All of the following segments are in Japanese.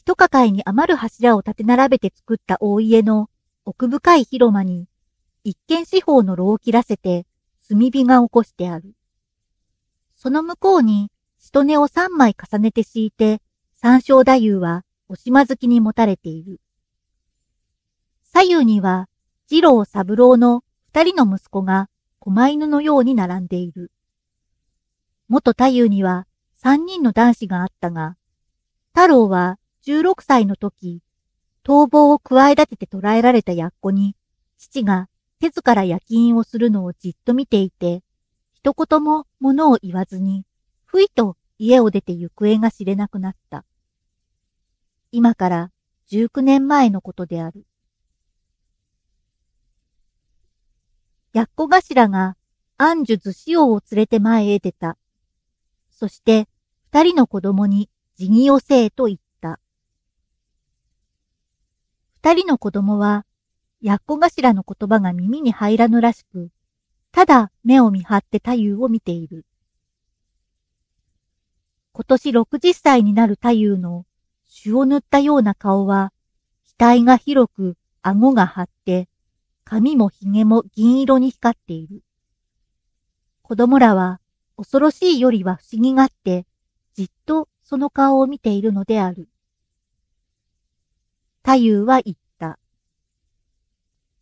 一抱えに余る柱を立て並べて作った大家の奥深い広間に、一見四方の炉を切らせて炭火が起こしてある。その向こうに、人根を三枚重ねて敷いて、山椒太夫はおしまずきに持たれている。左右には、二郎三郎の二人の息子が狛犬のように並んでいる。元太夫には三人の男子があったが、太郎は16歳の時、逃亡を加え立てて捕らえられたヤッコに、父が手ずから夜勤をするのをじっと見ていて、一言も物を言わずに、ふいと家を出て行方が知れなくなった。今から19年前のことである。ヤッコ頭が安寿寿司王を連れて前へ出た。そして、二人の子供に辞儀をせえと言った。二人の子供は、やっこ頭の言葉が耳に入らぬらしく、ただ目を見張って太夫を見ている。今年六十歳になる太夫の朱を塗ったような顔は、額が広く顎が張って、髪も髭も銀色に光っている。子供らは恐ろしいよりは不思議がって、じっとその顔を見ているのである。太夫は言った。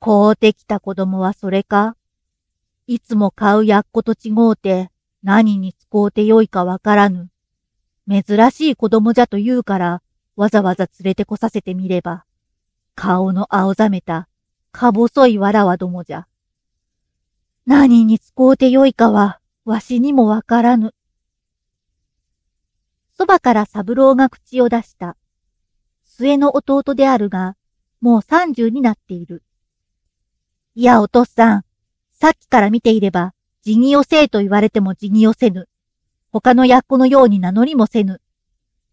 凍うてきた子供はそれかいつも買うやっこと違うて、何に使うてよいかわからぬ。珍しい子供じゃと言うから、わざわざ連れてこさせてみれば。顔の青ざめた、か細いわらわどもじゃ。何に使うてよいかは、わしにもわからぬ。そばから三郎が口を出した。末の弟であるが、もう30になっている。いや、お父さん、さっきから見ていれば、辞儀をせと言われても辞儀をせぬ。他のやっこのように名乗りもせぬ。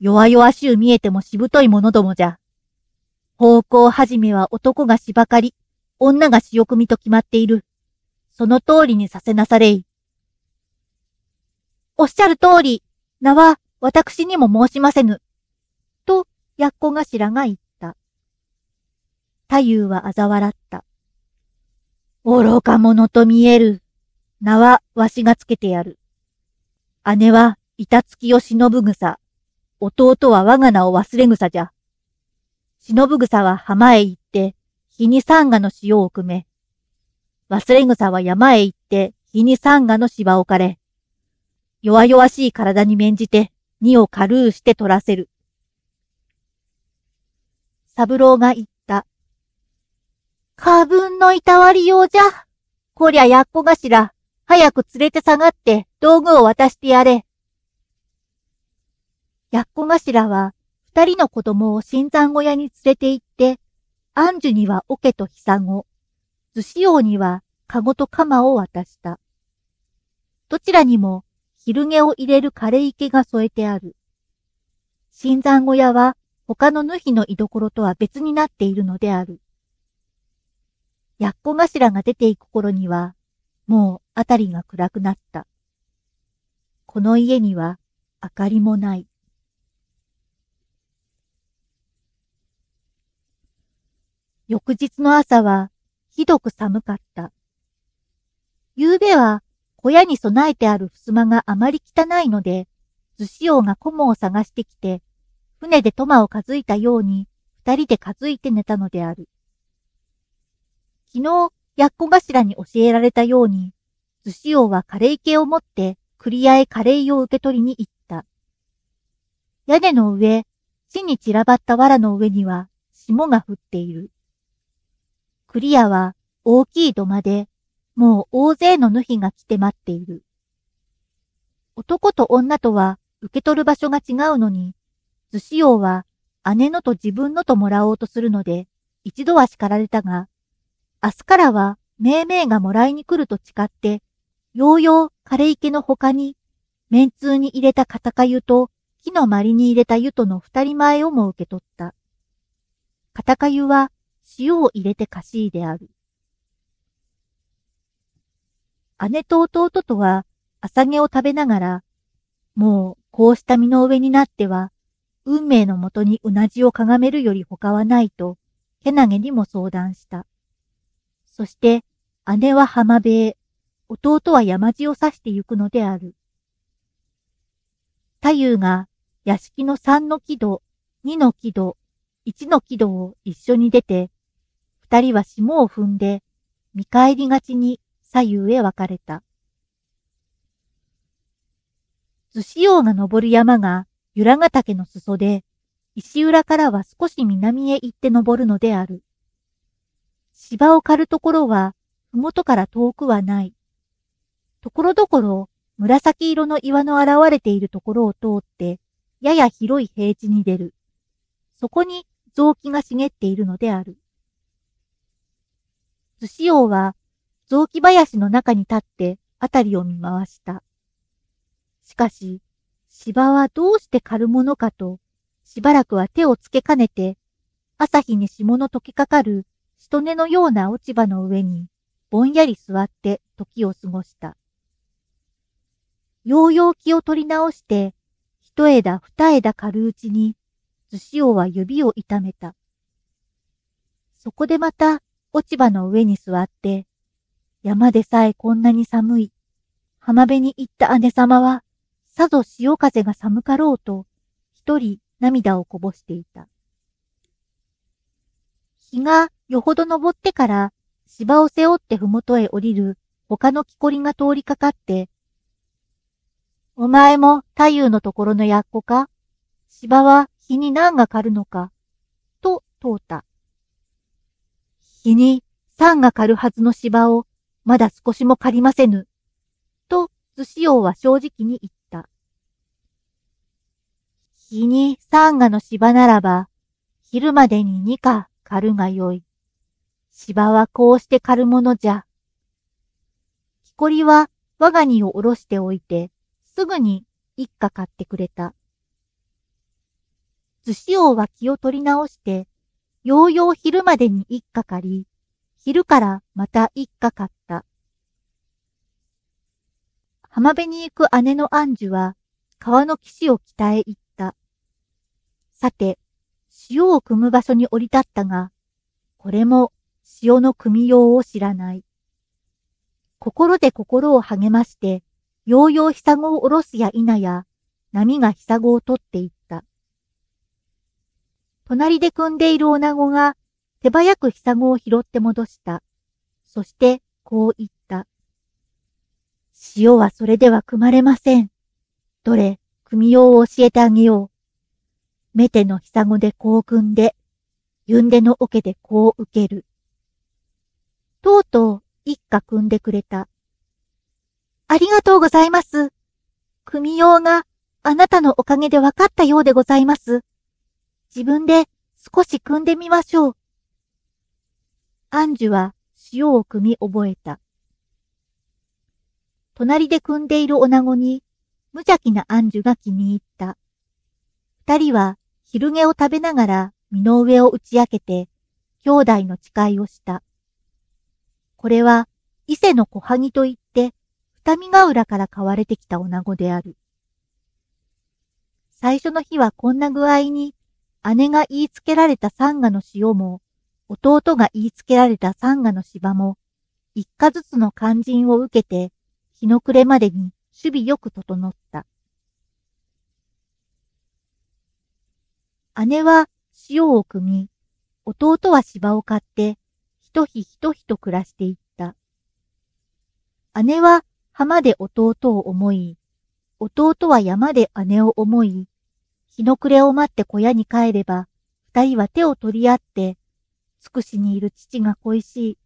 弱々しゅう見えてもしぶとい者どもじゃ。方向はじめは男がしばかり、女がしよくみと決まっている。その通りにさせなされい。おっしゃる通り、名は私にも申しませぬ。やっこ頭が言った。太夫は嘲笑った。愚か者と見える。名はわしがつけてやる。姉は板つきを忍ぶ草。弟は我が名を忘れ草じゃ。忍草は浜へ行って、日に三河の塩を汲め。忘れ草は山へ行って、日に三河の芝を枯れ。弱々しい体に免じて、荷を軽うして取らせる。三郎が言った。花粉のいたわりようじゃ。こりゃやっこがしら。早く連れて下がって道具を渡してやれ。やっこがしらは二人の子供を新参小屋に連れて行って、アンには桶とヒサゴ、ズシオにはカゴと鎌を渡した。どちらにも昼毛を入れる枯れ池が添えてある。新参小屋は他のヌヒの居所とは別になっているのである。やっこ頭が出ていく頃には、もうあたりが暗くなった。この家には明かりもない。翌日の朝はひどく寒かった。夕べは小屋に備えてある襖があまり汚いので、寿司王が顧問を探してきて、船でトマを数えたように、二人で数えて寝たのである。昨日、やっこ頭に教えられたように、寿司王はカレイ系を持ってクリアへカレイを受け取りに行った。屋根の上、地に散らばった藁の上には霜が降っている。クリアは大きい土間で、もう大勢のヌヒが来て待っている。男と女とは受け取る場所が違うのに、寿司王は姉のと自分のともらおうとするので、一度は叱られたが、明日からは命名がもらいに来ると誓って、ようよう枯れ池の他に、麺通に入れた片かユと木のまりに入れた湯との二人前をも受け取った。片かユは塩を入れてかしいである。姉と弟とは朝毛を食べながら、もうこうした身の上になっては、運命のもとにうなじをかがめるより他はないと、けなげにも相談した。そして、姉は浜辺へ、弟は山地を刺して行くのである。太夫が屋敷の三の木戸、二の木戸、一の木戸を一緒に出て、二人は霜を踏んで、見返りがちに左右へ分かれた。図司王が登る山が由良ヶ岳の裾で、石浦からは少し南へ行って登るのである。芝を刈るところは、ふもとから遠くはない。ところどころ、紫色の岩の現れているところを通って、やや広い平地に出る。そこに雑木が茂っているのである。寿司王は雑木林の中に立ってあたりを見回した。しかし、芝はどうして狩るものかと、しばらくは手をつけかねて、朝日に霜の溶けかかる、しとねのような落ち葉の上に、ぼんやり座って時を過ごした。ようよう気を取り直して、一枝二枝狩るうちに、寿司王は指を痛めた。そこでまた落ち葉の上に座って、山でさえこんなに寒い。浜辺に行った姉様は、さぞ潮風が寒かろうと、一人涙をこぼしていた。日がよほど昇ってから芝を背負って麓へ降りる他の木こりが通りかかって、お前も太夫のところのやっこか芝は日に何が狩るのかと問うた。日に三が狩るはずの芝をまだ少しも狩りませぬ。と、寿司王は正直に言った。日に三河の芝ならば、昼までに二か狩るがよい。芝はこうして狩るものじゃ。木こりは我が荷を下ろしておいて、すぐに一家買ってくれた。寿司王は気を取り直して、ようよう昼までに一家狩り、昼からまた一家買った。浜辺に行く姉の安ンは、川の岸を北へ行っさて、塩を汲む場所に降り立ったが、これも塩の汲みようを知らない。心で心を励まして、ようようひさごを下ろすや否や、波がひさごを取っていった。隣で汲んでいる女子が、手早くひさごを拾って戻した。そして、こう言った。塩はそれでは汲まれません。どれ、汲みようを教えてあげよう。メテのひさごでこう組んで、ユンデのおけでこう受ける。とうとう一家組んでくれた。ありがとうございます。組用があなたのおかげで分かったようでございます。自分で少し組んでみましょう。アンジュは塩を組み覚えた。隣で組んでいる女子に無邪気なアンジュが気に入った。二人は昼毛を食べながら身の上を打ち明けて、兄弟の誓いをした。これは、伊勢の小萩といって、二見ヶ浦から買われてきた女子である。最初の日はこんな具合に、姉が言いつけられた三河の塩も、弟が言いつけられた三河の芝も、一家ずつの肝心を受けて、日の暮れまでに守備よく整った。姉は塩を汲み、弟は芝を買って、一ひ一ひと暮らしていった。姉は浜で弟を思い、弟は山で姉を思い、日の暮れを待って小屋に帰れば、二人は手を取り合って、つくしにいる父が恋しい、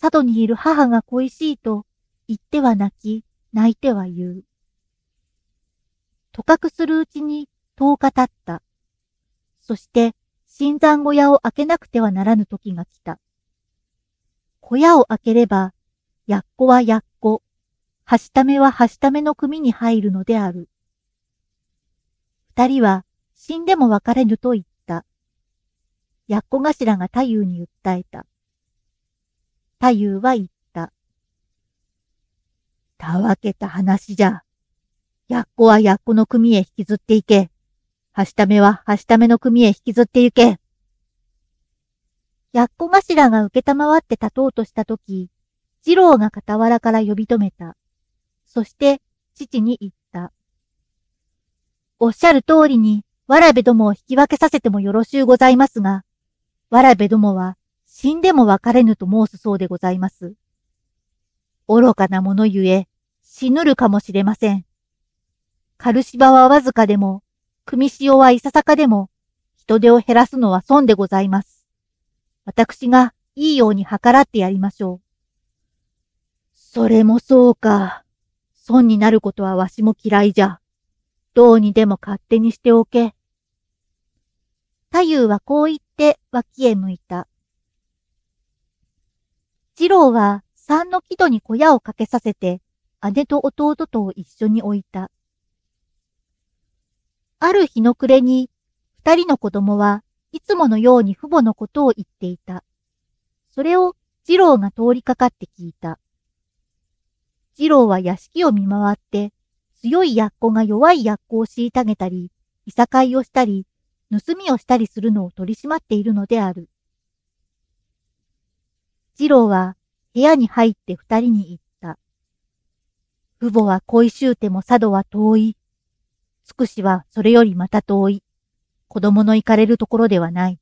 佐渡にいる母が恋しいと、言っては泣き、泣いては言う。とかくするうちに10日経った。そして、新山小屋を開けなくてはならぬ時が来た。小屋を開ければ、やっこはやっこ、はしためははしための組に入るのである。二人は死んでも別れぬと言った。やっこ頭が太夫に訴えた。太夫は言った。たわけた話じゃ。やっこはやっこの組へ引きずっていけ。はしためははしための組へ引きずって行け。やっこ頭が受けたまわって立とうとしたとき、二郎が傍らから呼び止めた。そして、父に言った。おっしゃる通りに、わらべどもを引き分けさせてもよろしゅうございますが、わらべどもは死んでも別れぬと申すそうでございます。愚かな者ゆえ、死ぬるかもしれません。カルシバはわずかでも、組塩はいささかでも、人手を減らすのは損でございます。私がいいように計らってやりましょう。それもそうか。損になることはわしも嫌いじゃ。どうにでも勝手にしておけ。太夫はこう言って脇へ向いた。次郎は三の木戸に小屋をかけさせて、姉と弟と一緒に置いた。ある日の暮れに、二人の子供はいつものように父母のことを言っていた。それを二郎が通りかかって聞いた。二郎は屋敷を見回って、強いや子が弱い子をこを虐げたり、いさかいをしたり、盗みをしたりするのを取り締まっているのである。二郎は部屋に入って二人に言った。父母は恋しゅうても佐渡は遠い。つくしはそれよりまた遠い。子供の行かれるところではない。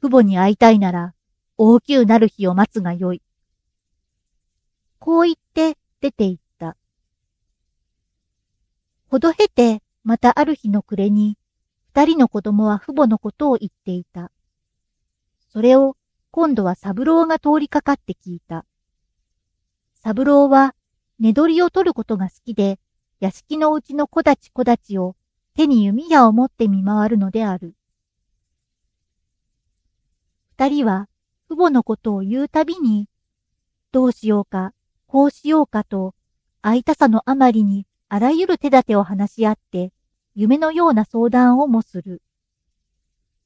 父母に会いたいなら、大きゅうなる日を待つがよい。こう言って出て行った。ほど経て、またある日の暮れに、二人の子供は父母のことを言っていた。それを今度は三郎が通りかかって聞いた。三郎は、寝取りを取ることが好きで、屋敷のうちの小たち小たちを手に弓矢を持って見回るのである。二人は父母のことを言うたびに、どうしようか、こうしようかと、会いたさのあまりにあらゆる手立てを話し合って、夢のような相談をもする。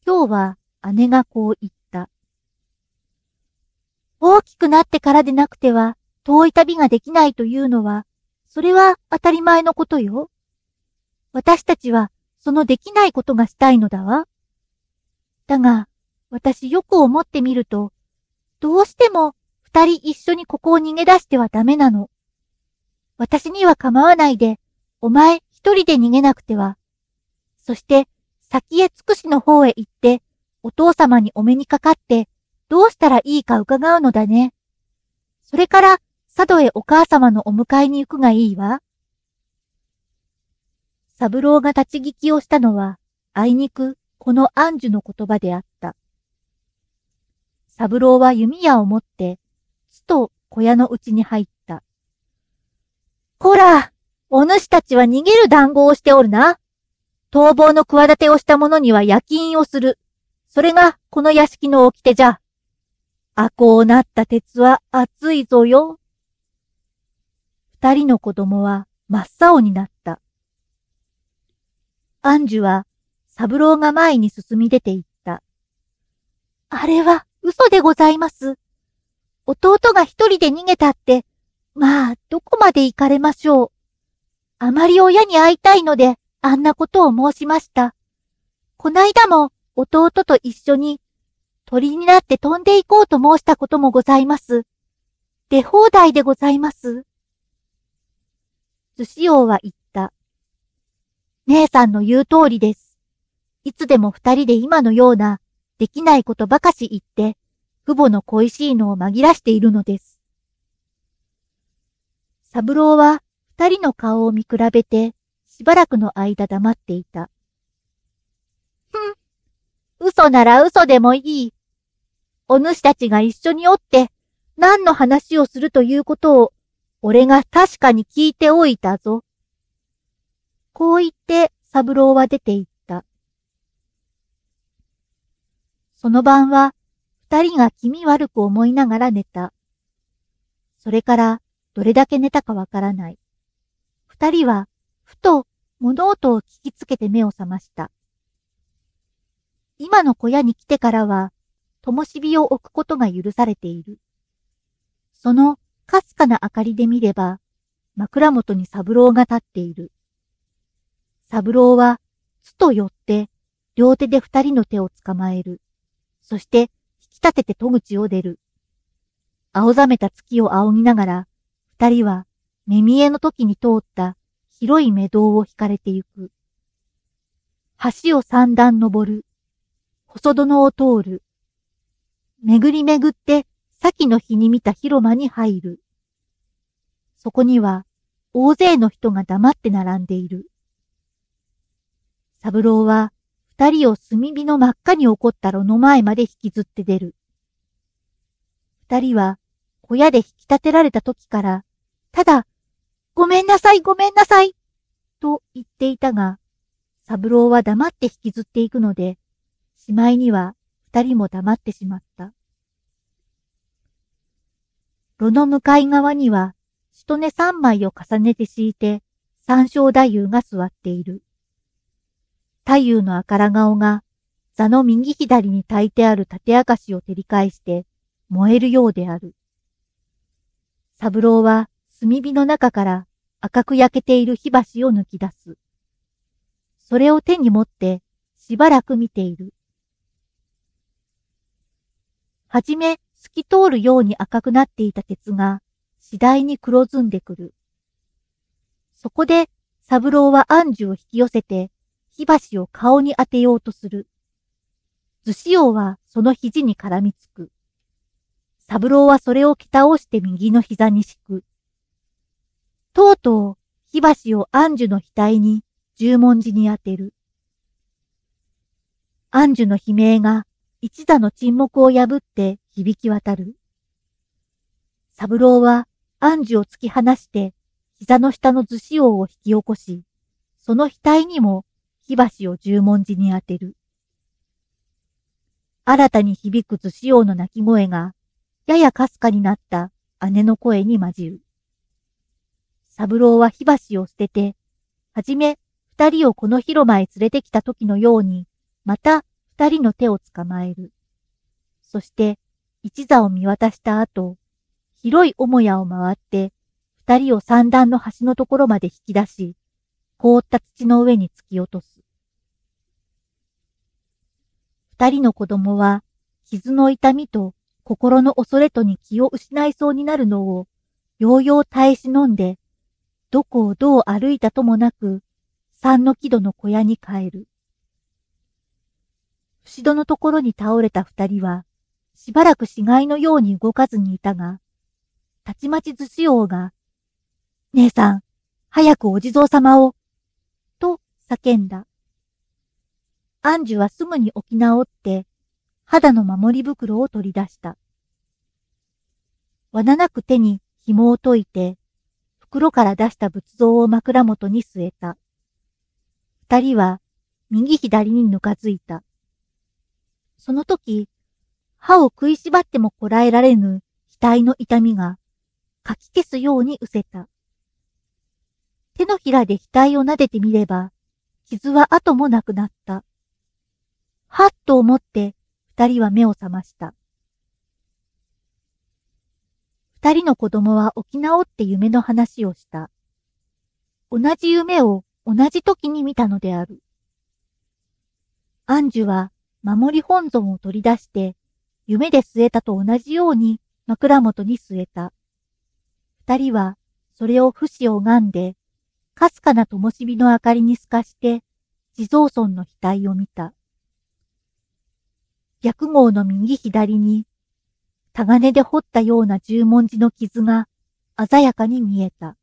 今日は姉がこう言った。大きくなってからでなくては、遠い旅ができないというのは、それは当たり前のことよ。私たちはそのできないことがしたいのだわ。だが、私よく思ってみると、どうしても二人一緒にここを逃げ出してはダメなの。私には構わないで、お前一人で逃げなくては。そして、先へつくしの方へ行って、お父様にお目にかかって、どうしたらいいか伺うのだね。それから、佐渡へお母様のお迎えに行くがいいわ。三郎が立ち聞きをしたのは、あいにく、この安樹の言葉であった。三郎は弓矢を持って、つと小屋の内に入った。こら、お主たちは逃げる談合をしておるな。逃亡の企てをした者には夜勤をする。それがこの屋敷の掟じゃ。赤こうなった鉄は熱いぞよ。二人の子供は真っ青になった。アンジュは、サブローが前に進み出て行った。あれは嘘でございます。弟が一人で逃げたって、まあ、どこまで行かれましょう。あまり親に会いたいので、あんなことを申しました。こないだも、弟と一緒に、鳥になって飛んで行こうと申したこともございます。出放題でございます。寿司王は言った。姉さんの言う通りです。いつでも二人で今のような、できないことばかし言って、父母の恋しいのを紛らしているのです。三郎は二人の顔を見比べて、しばらくの間黙っていた。ふん、嘘なら嘘でもいい。お主たちが一緒におって、何の話をするということを俺が確かに聞いておいたぞ。こう言ってサブロウは出て行った。その晩は二人が気味悪く思いながら寝た。それからどれだけ寝たかわからない。二人はふと物音を聞きつけて目を覚ました。今の小屋に来てからは、灯火を置くことが許されている。そのかすかな明かりで見れば、枕元に三郎が立っている。三郎は、つと寄って、両手で二人の手を捕まえる。そして、引き立てて戸口を出る。青ざめた月を仰ぎながら、二人は、目見えの時に通った広い目道を引かれてゆく。橋を三段登る。細殿を通る。巡り巡って先の日に見た広間に入る。そこには、大勢の人が黙って並んでいる。ロ郎は、二人を炭火の真っ赤に起こった炉の前まで引きずって出る。二人は、小屋で引き立てられた時から、ただ、ごめんなさい、ごめんなさい、と言っていたが、ロ郎は黙って引きずっていくので、しまいには二人も黙ってしまった。炉の向かい側には、しとね三枚を重ねて敷いて、三章太夫が座っている。太夫の赤ら顔が、座の右左に焚いてある縦明かしを照り返して、燃えるようである。三郎は炭火の中から赤く焼けている火箸を抜き出す。それを手に持ってしばらく見ている。はじめ透き通るように赤くなっていた鉄が次第に黒ずんでくる。そこで、サブローはアンジュを引き寄せて、火箸を顔に当てようとする。ズシオはその肘に絡みつく。サブローはそれを着倒して右の膝に敷く。とうとう、火箸をアンジュの額に十文字に当てる。アンジュの悲鳴が一座の沈黙を破って響き渡る。三郎は暗示を突き放して膝の下の頭子王を引き起こし、その額にも火箸を十文字に当てる。新たに響く頭子王の鳴き声が、ややかすかになった姉の声に混じる。三郎は火箸を捨てて、はじめ二人をこの広間へ連れてきた時のように、また二人の手を捕まえる。そして一座を見渡した後、広い母屋を回って、二人を三段の端のところまで引き出し、凍った土の上に突き落とす。二人の子供は、傷の痛みと心の恐れとに気を失いそうになるのを、ようよう耐え忍んで、どこをどう歩いたともなく、三の木戸の小屋に帰る。伏戸のところに倒れた二人は、しばらく死骸のように動かずにいたが、たちまち寿司王が、姉さん、早くお地蔵様を、と叫んだ。アンジュはすぐに起き直って、肌の守り袋を取り出した。罠なく手に紐を解いて、袋から出した仏像を枕元に据えた。二人は、右左にぬかづいた。その時、歯を食いしばってもこらえられぬ額の痛みが、かき消すように失せた。手のひらで額を撫でてみれば、傷は後もなくなった。はっと思って二人は目を覚ました。二人の子供は起き直って夢の話をした。同じ夢を同じ時に見たのである。アンジュは守り本尊を取り出して夢で据えたと同じように枕元に据えた。二人は、それを不死を拝んで、かすかな灯火の明かりに透かして、地蔵村の額を見た。逆号の右左に、タガネで掘ったような十文字の傷が鮮やかに見えた。